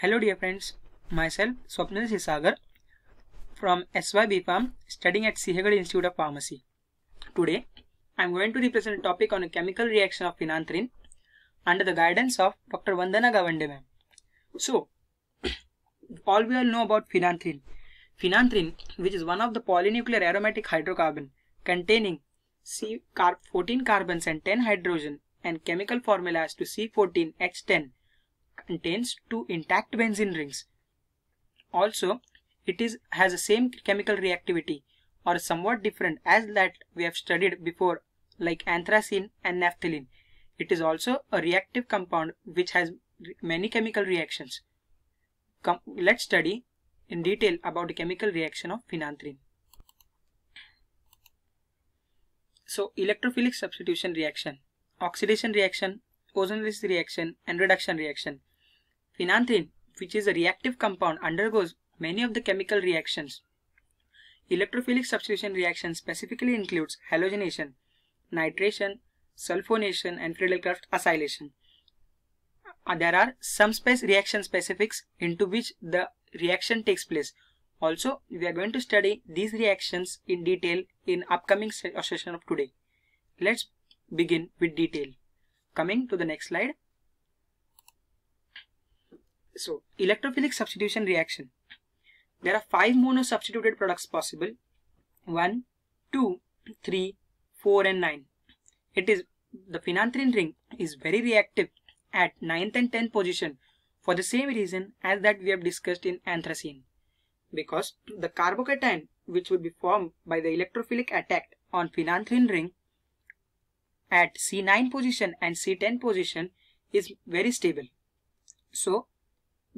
Hello dear friends, myself Swapnil Sisagar from SYB Farm studying at Sihagar Institute of Pharmacy. Today I am going to represent a topic on a chemical reaction of phenanthrene under the guidance of Dr. Vandana Gavande ma'am. So all we all know about phenanthrene. Phenanthrene which is one of the polynuclear aromatic hydrocarbon containing C 14 carbons and 10 hydrogen and chemical formula to C14H10 contains two intact benzene rings. Also, it is has the same chemical reactivity or somewhat different as that we have studied before like anthracene and naphthalene. It is also a reactive compound which has many chemical reactions. let's study in detail about the chemical reaction of phenanthrene. So electrophilic substitution reaction, oxidation reaction, ozonolysis reaction and reduction reaction. Phenanthrene, which is a reactive compound, undergoes many of the chemical reactions. Electrophilic substitution reaction specifically includes halogenation, nitration, sulfonation, and Friedel-Crafts acylation. Uh, there are some space reaction specifics into which the reaction takes place. Also, we are going to study these reactions in detail in upcoming uh, session of today. Let's begin with detail. Coming to the next slide. So electrophilic substitution reaction. There are five mono-substituted products possible. 1, 2, 3, 4 and 9. It is the phenanthrene ring is very reactive at 9th and 10th position for the same reason as that we have discussed in anthracene. Because the carbocation which would be formed by the electrophilic attack on phenanthrene ring at C9 position and C10 position is very stable. So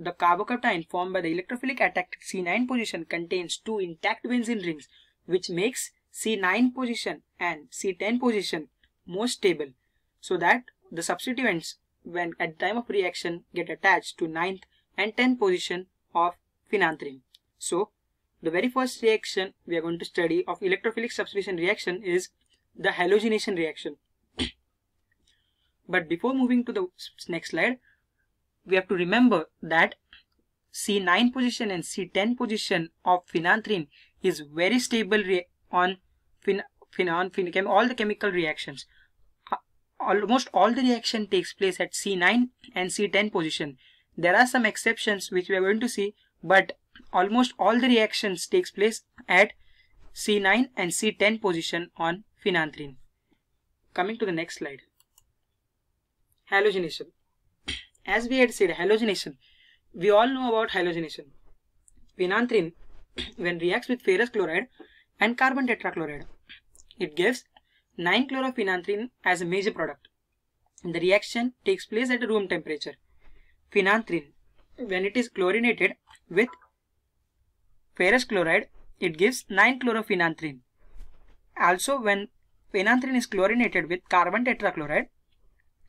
the carbocation formed by the electrophilic attack at C9 position contains two intact benzene rings, which makes C9 position and C10 position more stable so that the substituents when at time of reaction get attached to 9th and 10th position of phenanthrene. So the very first reaction we are going to study of electrophilic substitution reaction is the halogenation reaction. but before moving to the next slide, we have to remember that C9 position and C10 position of phenanthrene is very stable on phen phen all the chemical reactions. Almost all the reaction takes place at C9 and C10 position. There are some exceptions which we are going to see, but almost all the reactions takes place at C9 and C10 position on phenanthrene. Coming to the next slide. Halogenation. As we had said, halogenation. We all know about halogenation. Phenanthrene, when reacts with ferrous chloride and carbon tetrachloride, it gives 9-chlorophenanthrene as a major product. The reaction takes place at room temperature. Phenanthrene, when it is chlorinated with ferrous chloride, it gives 9-chlorophenanthrene. Also, when phenanthrene is chlorinated with carbon tetrachloride,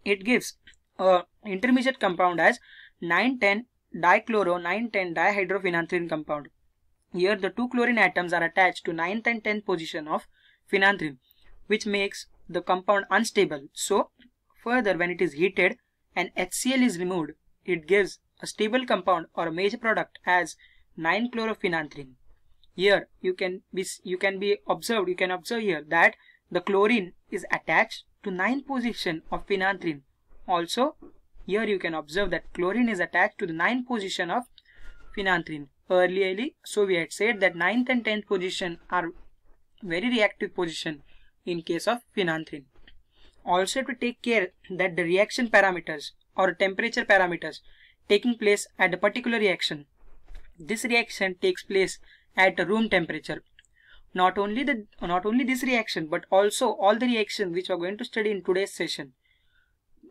it gives a intermediate compound as 9,10 dichloro 9,10 dihydrophenanthrene compound. Here the two chlorine atoms are attached to 9th and 10th position of phenanthrene which makes the compound unstable. So further when it is heated and HCl is removed it gives a stable compound or a major product as 9-chlorophenanthrene. Here you can be you can be observed you can observe here that the chlorine is attached to 9 position of phenanthrene. Also here you can observe that chlorine is attached to the 9th position of phenanthrene. Earlier, so we had said that 9th and 10th position are very reactive position in case of phenanthrene. Also to take care that the reaction parameters or temperature parameters taking place at a particular reaction. This reaction takes place at room temperature. Not only the not only this reaction but also all the reactions which we are going to study in today's session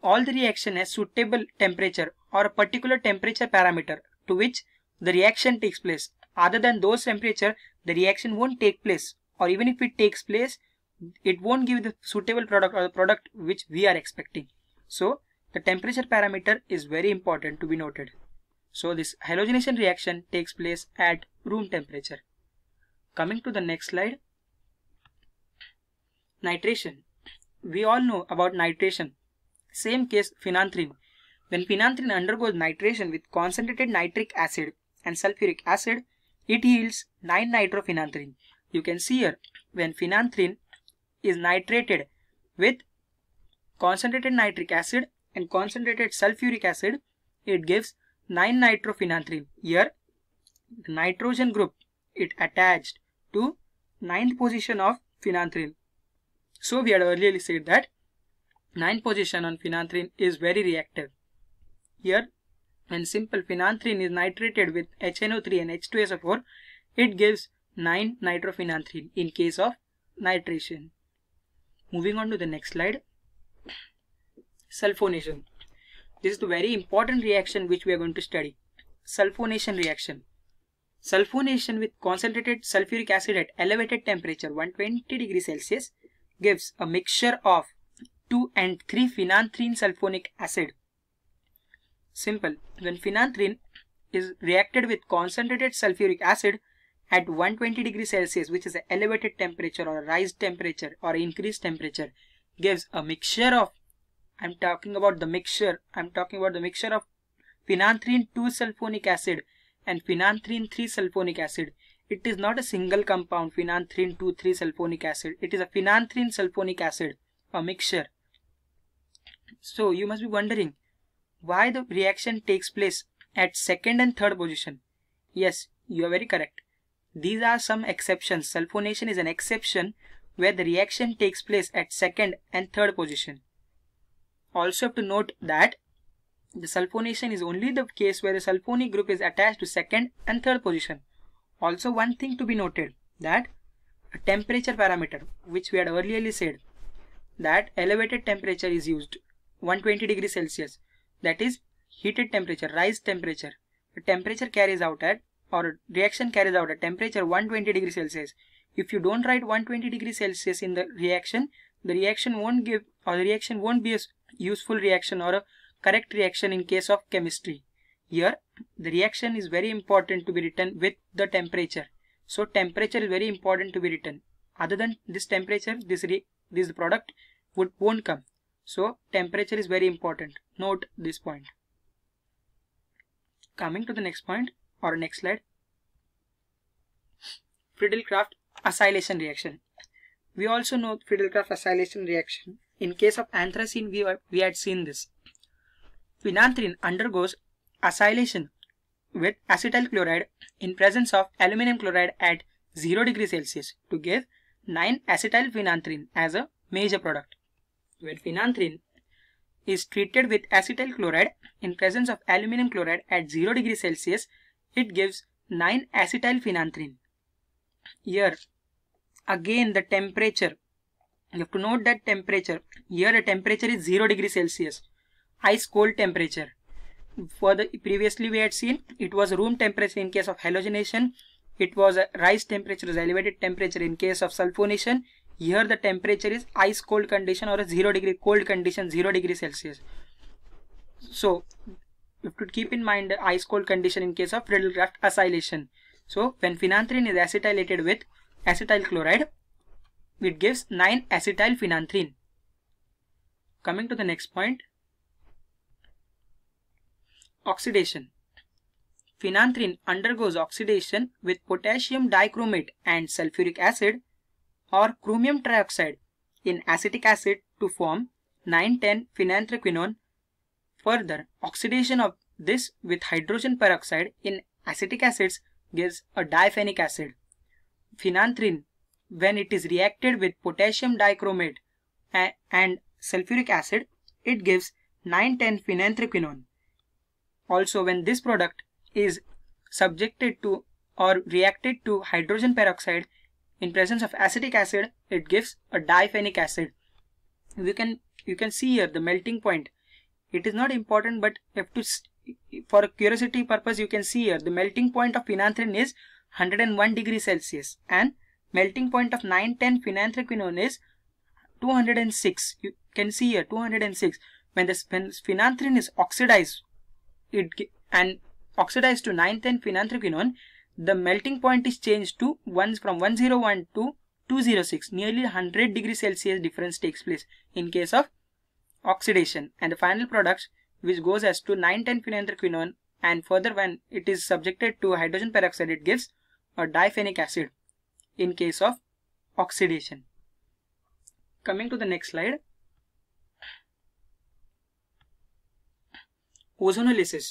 all the reaction has suitable temperature or a particular temperature parameter to which the reaction takes place. Other than those temperature, the reaction won't take place or even if it takes place, it won't give the suitable product or the product which we are expecting. So the temperature parameter is very important to be noted. So this halogenation reaction takes place at room temperature. Coming to the next slide. Nitration. We all know about nitration same case phenanthrene. When phenanthrene undergoes nitration with concentrated nitric acid and sulfuric acid, it yields 9-nitrophenanthrene. You can see here when phenanthrene is nitrated with concentrated nitric acid and concentrated sulfuric acid, it gives 9-nitrophenanthrene. Here, the nitrogen group, it attached to ninth position of phenanthrene. So we had earlier said that Nine position on phenanthrene is very reactive. Here, when simple phenanthrene is nitrated with HNO3 and H2SO4, it gives 9 nitrophenanthrene in case of nitration. Moving on to the next slide. Sulfonation. This is the very important reaction which we are going to study. Sulfonation reaction. Sulfonation with concentrated sulfuric acid at elevated temperature 120 degrees Celsius gives a mixture of 2 and 3 phenanthrene sulfonic acid. Simple. When phenanthrene is reacted with concentrated sulfuric acid at 120 degrees Celsius, which is an elevated temperature or a rise temperature or increased temperature, gives a mixture of, I'm talking about the mixture, I'm talking about the mixture of phenanthrene 2 sulfonic acid and phenanthrene 3 sulfonic acid. It is not a single compound, phenanthrene 2, 3 sulfonic acid. It is a phenanthrene sulfonic acid, a mixture. So you must be wondering why the reaction takes place at second and third position. Yes, you are very correct. These are some exceptions. Sulfonation is an exception where the reaction takes place at second and third position. Also have to note that the sulfonation is only the case where the sulfonic group is attached to second and third position. Also one thing to be noted that a temperature parameter which we had earlier said that elevated temperature is used 120 degree Celsius that is heated temperature, rise temperature. The temperature carries out at or reaction carries out at temperature 120 degree Celsius. If you don't write 120 degree Celsius in the reaction, the reaction won't give or the reaction won't be a useful reaction or a correct reaction in case of chemistry. Here the reaction is very important to be written with the temperature. So temperature is very important to be written. Other than this temperature, this this product would won't come. So temperature is very important. Note this point. Coming to the next point or next slide. Friedel-Crafts acylation reaction. We also know Friedel-Crafts acylation reaction. In case of anthracene, we, we had seen this. Phenanthrene undergoes acylation with acetyl chloride in presence of aluminum chloride at 0 degree Celsius to give 9 acetylphenanthrene as a major product. 12-phenanthrene is treated with acetyl chloride in presence of aluminum chloride at 0 degree Celsius, it gives 9 acetyl phenanthrene. Here again the temperature, you have to note that temperature, here the temperature is 0 degree Celsius, ice cold temperature. For the previously we had seen it was room temperature in case of halogenation, it was a rise temperature is elevated temperature in case of sulfonation here the temperature is ice cold condition or a 0 degree cold condition 0 degree celsius so you have to keep in mind the ice cold condition in case of Riddle craft acylation so when phenanthrene is acetylated with acetyl chloride it gives 9 acetyl phenanthrene coming to the next point oxidation phenanthrene undergoes oxidation with potassium dichromate and sulfuric acid or chromium trioxide in acetic acid to form 9,10-phenanthraquinone. Further, oxidation of this with hydrogen peroxide in acetic acids gives a diphenic acid. Phenanthrin, when it is reacted with potassium dichromate and sulfuric acid, it gives 9,10-phenanthraquinone. Also, when this product is subjected to or reacted to hydrogen peroxide, in presence of acetic acid it gives a diphenic acid you can you can see here the melting point it is not important but if to for curiosity purpose you can see here the melting point of phenanthrene is 101 degree celsius and melting point of 910 phenanthraquinone is 206 you can see here 206 when the phenanthrene is oxidized it and oxidized to 910 phenanthraquinone the melting point is changed to one from 101 to 206 nearly 100 degree celsius difference takes place in case of oxidation and the final product which goes as to 910 phenanthrquinone and further when it is subjected to hydrogen peroxide it gives a diphenic acid in case of oxidation coming to the next slide ozonolysis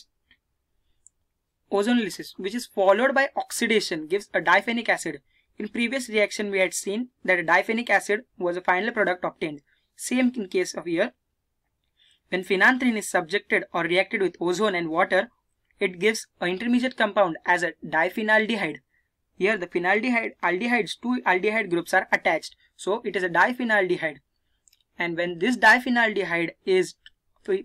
ozonolysis which is followed by oxidation gives a diphenic acid. In previous reaction we had seen that a diphenic acid was a final product obtained. Same in case of here. When phenanthrene is subjected or reacted with ozone and water, it gives an intermediate compound as a diphenaldehyde. Here the phenaldehyde, aldehydes, two aldehyde groups are attached. So it is a diphenaldehyde. And when this diphenaldehyde is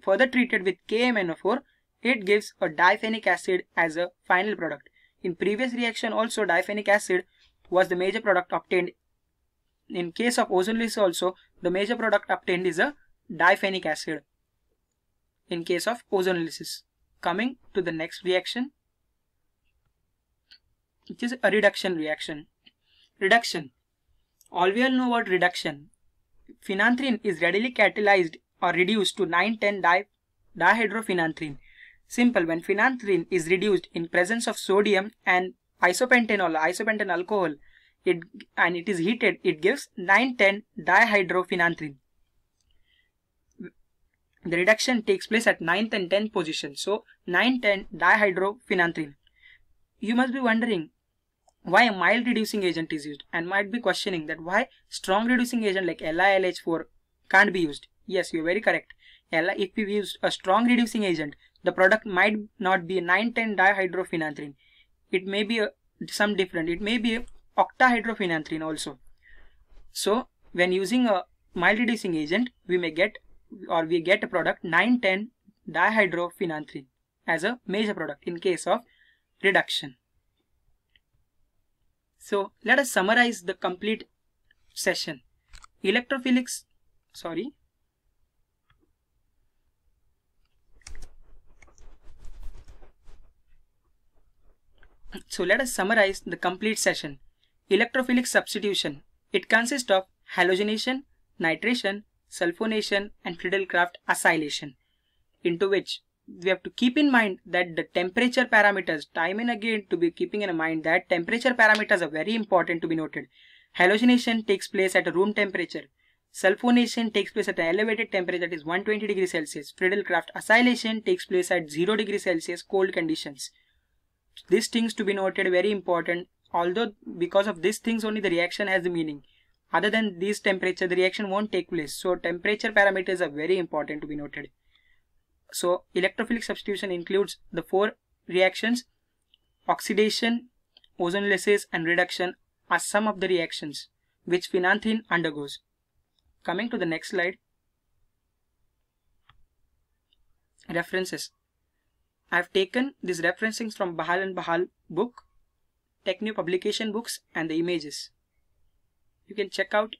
further treated with KMNO4, it gives a diphenic acid as a final product. In previous reaction also diphenic acid was the major product obtained. In case of ozonolysis also the major product obtained is a diphenic acid in case of ozonolysis, Coming to the next reaction which is a reduction reaction. Reduction. All we all know about reduction. Phenanthrene is readily catalyzed or reduced to 9,10 di dihydrophenanthrene Simple, when phenanthrene is reduced in presence of sodium and isopentanol, isopentane alcohol, it, and it is heated, it gives 9,10-dihydrophenanthrene. The reduction takes place at 9th and 10th position. So 9,10-dihydrophenanthrene. You must be wondering why a mild reducing agent is used and might be questioning that why strong reducing agent like LiLH4 can't be used. Yes, you're very correct. If we use a strong reducing agent, the product might not be 9,10 dihydrophenanthrene; It may be a, uh, some different. It may be octahydrophenanthrene also. So when using a mild reducing agent, we may get or we get a product 9,10 dihydrophenanthrene as a major product in case of reduction. So let us summarize the complete session. Electrophilics, sorry, So let us summarize the complete session. Electrophilic substitution. It consists of halogenation, nitration, sulfonation and Friedel-Crafts acylation into which we have to keep in mind that the temperature parameters time and again to be keeping in mind that temperature parameters are very important to be noted. Halogenation takes place at room temperature. Sulfonation takes place at an elevated temperature that is 120 degrees Celsius. Friedel-Crafts acylation takes place at 0 degrees Celsius cold conditions these things to be noted very important although because of these things only the reaction has the meaning other than these temperature the reaction won't take place so temperature parameters are very important to be noted so electrophilic substitution includes the four reactions oxidation ozonolysis and reduction are some of the reactions which phenanthrene undergoes coming to the next slide references I've taken these referencings from Bahal and Bahal book, Techno publication books and the images. You can check out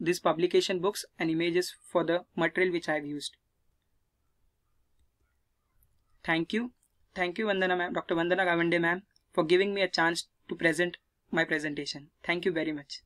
these publication books and images for the material which I have used. Thank you. Thank you Vandana ma'am, Dr. Vandana Gavande ma'am for giving me a chance to present my presentation. Thank you very much.